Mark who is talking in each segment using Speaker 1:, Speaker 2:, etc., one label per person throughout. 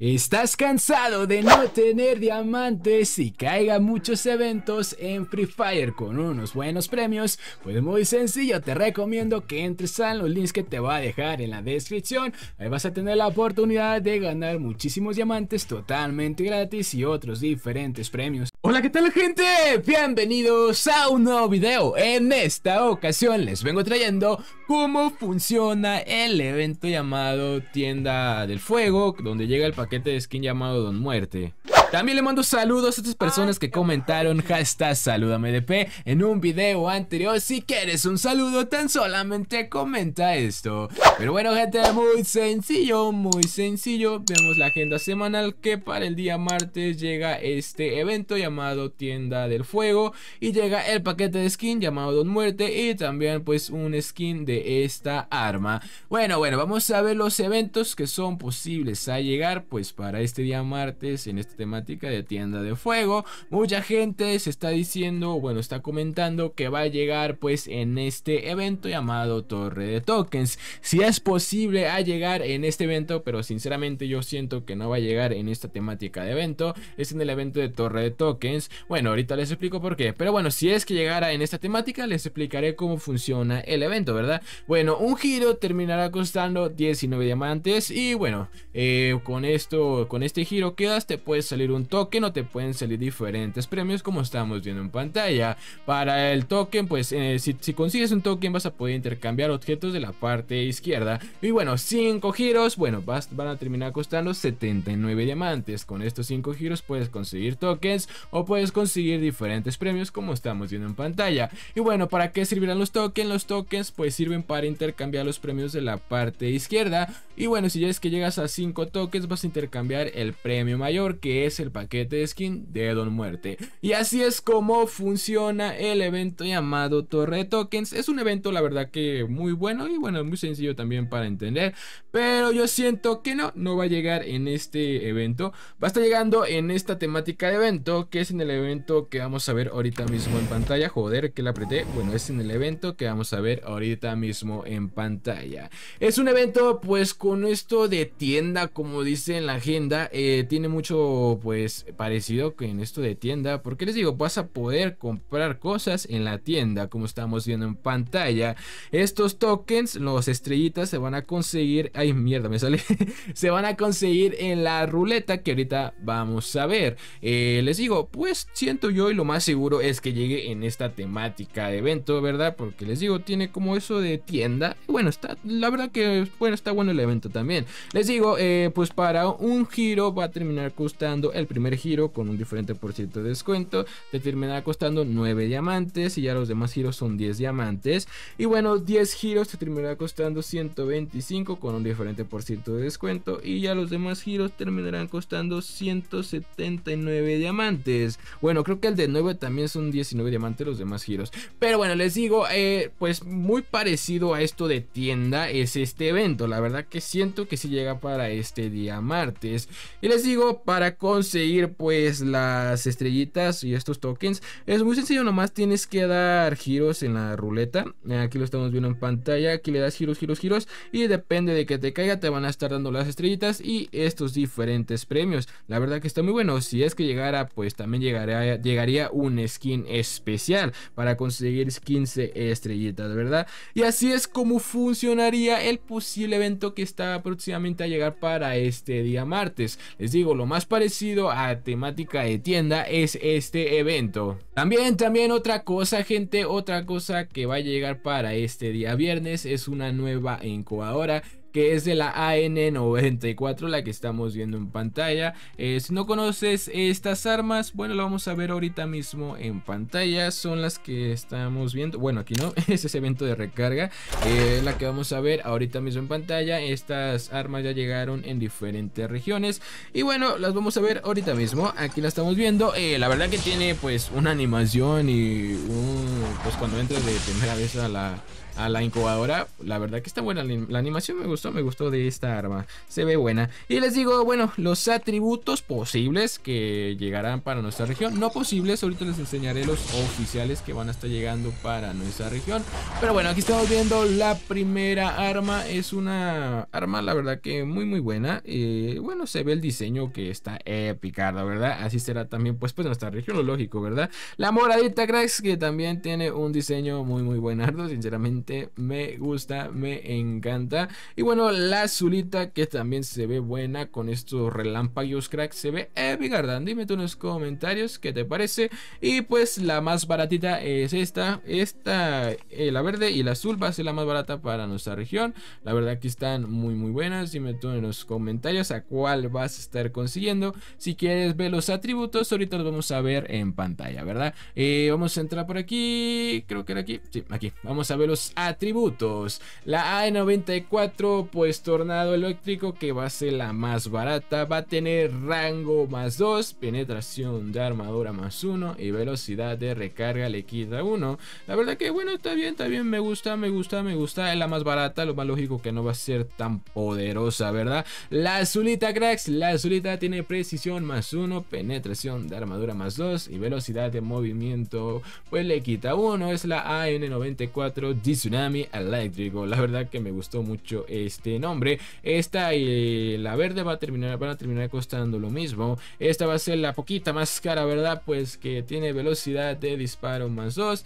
Speaker 1: ¿Estás cansado de no tener diamantes y caiga muchos eventos en Free Fire con unos buenos premios? Pues muy sencillo, te recomiendo que entres a los links que te va a dejar en la descripción. Ahí vas a tener la oportunidad de ganar muchísimos diamantes totalmente gratis y otros diferentes premios. Hola, ¿qué tal gente? Bienvenidos a un nuevo video. En esta ocasión les vengo trayendo cómo funciona el evento llamado Tienda del Fuego, donde llega el paquete de skin llamado Don Muerte. También le mando saludos a estas personas que comentaron Hasta salúdame DP en un video anterior. Si quieres un saludo, tan solamente comenta esto. Pero bueno, gente, muy sencillo, muy sencillo. Vemos la agenda semanal que para el día martes llega este evento llamado Tienda del Fuego y llega el paquete de skin llamado Don Muerte y también pues un skin de esta arma. Bueno, bueno, vamos a ver los eventos que son posibles a llegar pues para este día martes en este tema de tienda de fuego. Mucha gente se está diciendo, bueno, está comentando que va a llegar pues en este evento llamado Torre de Tokens. Si es posible a llegar en este evento, pero sinceramente yo siento que no va a llegar en esta temática de evento, es en el evento de Torre de Tokens. Bueno, ahorita les explico por qué, pero bueno, si es que llegara en esta temática, les explicaré cómo funciona el evento, ¿verdad? Bueno, un giro terminará costando 19 diamantes y bueno, eh, con esto, con este giro quedas, te puedes salir un token o te pueden salir diferentes premios como estamos viendo en pantalla. Para el token, pues eh, si, consigues un token vas a poder intercambiar objetos de la parte izquierda. Y bueno, 5 giros, bueno, van a terminar costando 79 diamantes. Con estos 5 giros puedes conseguir tokens o puedes conseguir diferentes premios como estamos viendo en pantalla. Y bueno, ¿para qué servirán los tokens? Los tokens pues sirven para intercambiar los premios de la parte izquierda. Y bueno, si ya es que llegas a 5 tokens vas a intercambiar el premio mayor que es el paquete de skin de Don Muerte. Y así es como funciona el evento llamado Torre Tokens. Es un evento, la verdad, que muy bueno y bueno, muy sencillo también para entender. Pero yo siento que no, no va a llegar en este evento. Va a estar llegando en esta temática de evento, que es en el evento que vamos a ver ahorita mismo en pantalla. Joder, que la apreté. Bueno, es en el evento que vamos a ver ahorita mismo en pantalla. Es un evento pues con esto de tienda, como dice en la agenda. Eh, tiene mucho pues parecido que en esto de tienda. Porque les digo, vas a poder comprar cosas en la tienda, como estamos viendo en pantalla. Estos tokens, los estrellitas, se van a conseguir mierda, me sale. se van a conseguir en la ruleta que ahorita vamos a ver. Eh, les digo, pues siento yo y lo más seguro es que llegue en esta temática de evento, ¿verdad? Porque les digo, tiene como eso de tienda. Bueno, está, la verdad que bueno, está bueno el evento también. Les digo, eh, pues para un giro va a terminar costando el primer giro con un diferente por ciento de descuento. Te terminará costando 9 diamantes y ya los demás giros son 10 diamantes. Y bueno, 10 giros te terminará costando 125 con un diferente por ciento de descuento y ya los demás giros terminarán costando 179 diamantes. Bueno, creo que el de 9 también son 19 diamantes los demás giros. Pero bueno, les digo, eh, pues muy parecido a esto de tienda es este evento. La verdad que siento que si llega para este día martes. Y les digo, para conseguir pues las estrellitas y estos tokens, es muy sencillo, nomás tienes que dar giros en la ruleta. Aquí lo estamos viendo en pantalla, aquí le das giros, giros, giros y depende de que te caiga te van a estar dando las estrellitas y estos diferentes premios. La verdad que está muy bueno. Si es que llegara, pues también llegaría, llegaría un skin especial para conseguir 15 estrellitas, ¿verdad? Y así es como funcionaría el posible evento que está próximamente a llegar para este día martes. Les digo, lo más parecido a temática de tienda es este evento. También, también otra cosa, gente, otra cosa que va a llegar para este día viernes es una nueva incubadora que es de la AN-94, la que estamos viendo en pantalla. Eh, si no conoces estas armas, bueno, lo vamos a ver ahorita mismo en pantalla. Son las que estamos viendo, bueno, aquí no, es ese evento de recarga, Es eh, la que vamos a ver ahorita mismo en pantalla. Estas armas ya llegaron en diferentes regiones y bueno, las vamos a ver ahorita mismo. Aquí la estamos viendo. Eh, la verdad que tiene pues una animación y un, pues cuando entras de primera vez a la a la incubadora. La verdad que está buena la animación, me gustó, me gustó de esta arma. Se ve buena. Y les digo, bueno, los atributos posibles que llegarán para nuestra región. No posibles, ahorita les enseñaré los oficiales que van a estar llegando para nuestra región. Pero bueno, aquí estamos viendo la primera arma. Es una arma, la verdad que muy muy buena. y eh, bueno, se ve el diseño que está épica, verdad. Así será también pues, pues nuestra región, lo lógico, ¿verdad? La moradita cracks que también tiene un diseño muy muy buenardo, sinceramente me gusta, me encanta. Y bueno, la azulita que también se ve buena con estos relámpagos crack, se ve Epigardan. Dime tú en los comentarios qué te parece. Y pues la más baratita es esta, esta, eh, la verde y la azul va a ser la más barata para nuestra región. La verdad que están muy muy buenas. Dime tú en los comentarios a cuál vas a estar consiguiendo. Si quieres ver los atributos, ahorita los vamos a ver en pantalla, ¿verdad? Eh, vamos a entrar por aquí, creo que era aquí, sí, aquí. Vamos a ver los atributos. La an 94 pues tornado eléctrico que va a ser la más barata, va a tener rango más 2, penetración de armadura más 1 y velocidad de recarga le quita 1. La verdad que bueno, está bien, está bien, me gusta, me gusta, me gusta, es la más barata, lo más lógico que no va a ser tan poderosa, ¿verdad? La azulita, cracks, la azulita tiene precisión más 1, penetración de armadura más 2 y velocidad de movimiento pues le quita 1, es la AN94 18 Tsunami Eléctrico. La verdad que me gustó mucho este nombre. Esta y la verde va a terminar, van a terminar costando lo mismo. Esta va a ser la poquita más cara, ¿verdad? Pues que tiene velocidad de disparo más 2,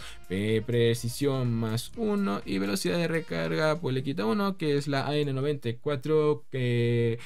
Speaker 1: precisión más 1 y velocidad de recarga, pues le quita 1, que es la AN94 que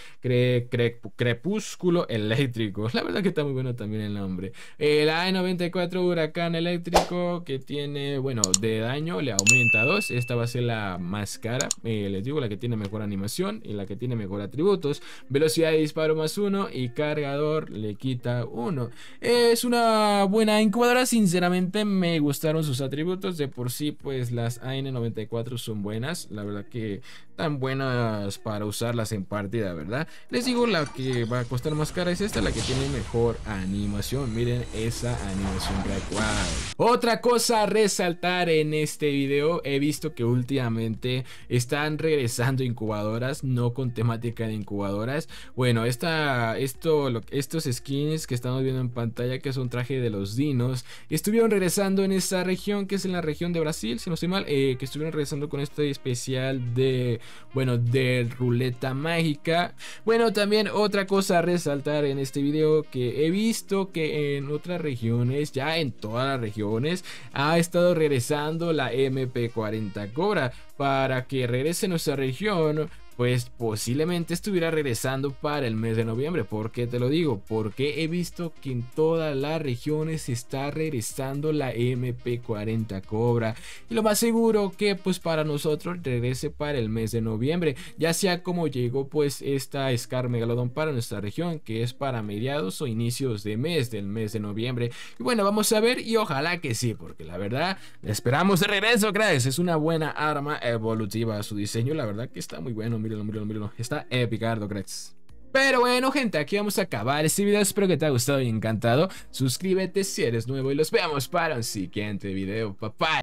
Speaker 1: Crepúsculo Eléctrico. La verdad que está muy bueno también el nombre. Eh, la AN94 Huracán Eléctrico que tiene, bueno, de daño le aumenta 2. Esta va a ser la más cara. Eh, les digo, la que tiene mejor animación y la que tiene mejor atributos. Velocidad de disparo más uno y cargador le quita uno Es una buena incubadora. Sinceramente me gustaron sus atributos. De por sí, pues las AN94 son buenas. La verdad que tan buenas para usarlas en partida, ¿verdad? Les digo, la que va a costar más cara es esta, la que tiene mejor animación. Miren esa animación, wow. Otra cosa a resaltar en este video, he visto que últimamente están regresando incubadoras, no con temática de incubadoras. Bueno, esta, estos skins que estamos viendo en pantalla, que son un traje de los dinos, estuvieron regresando en esa región, que es en la región de Brasil, si no estoy mal, eh, que estuvieron regresando con este especial de bueno, de ruleta mágica. Bueno, también otra cosa a resaltar en este video que he visto que en otras regiones, ya en todas las regiones, ha estado regresando la MP40 Cobra. Para que regrese nuestra región, pues posiblemente estuviera regresando para el mes de noviembre. ¿Por qué te lo digo? Porque he visto que en todas las regiones está regresando la MP40 Cobra. Y lo más seguro que pues para nosotros regrese para el mes de noviembre. Ya sea como llegó pues esta Scar Megalodon para nuestra región, que es para mediados o inicios de mes del mes de noviembre. Y bueno, vamos a ver y ojalá que sí, porque la verdad esperamos de regreso, gracias Es una buena arma evolutiva su diseño, la verdad que está muy bueno míralo, míralo, míralo. Está epicardo, cracks. Pero bueno, gente, aquí vamos a acabar este video. Espero que te haya gustado y encantado. Suscríbete si eres nuevo y los vemos para un siguiente video. Papá.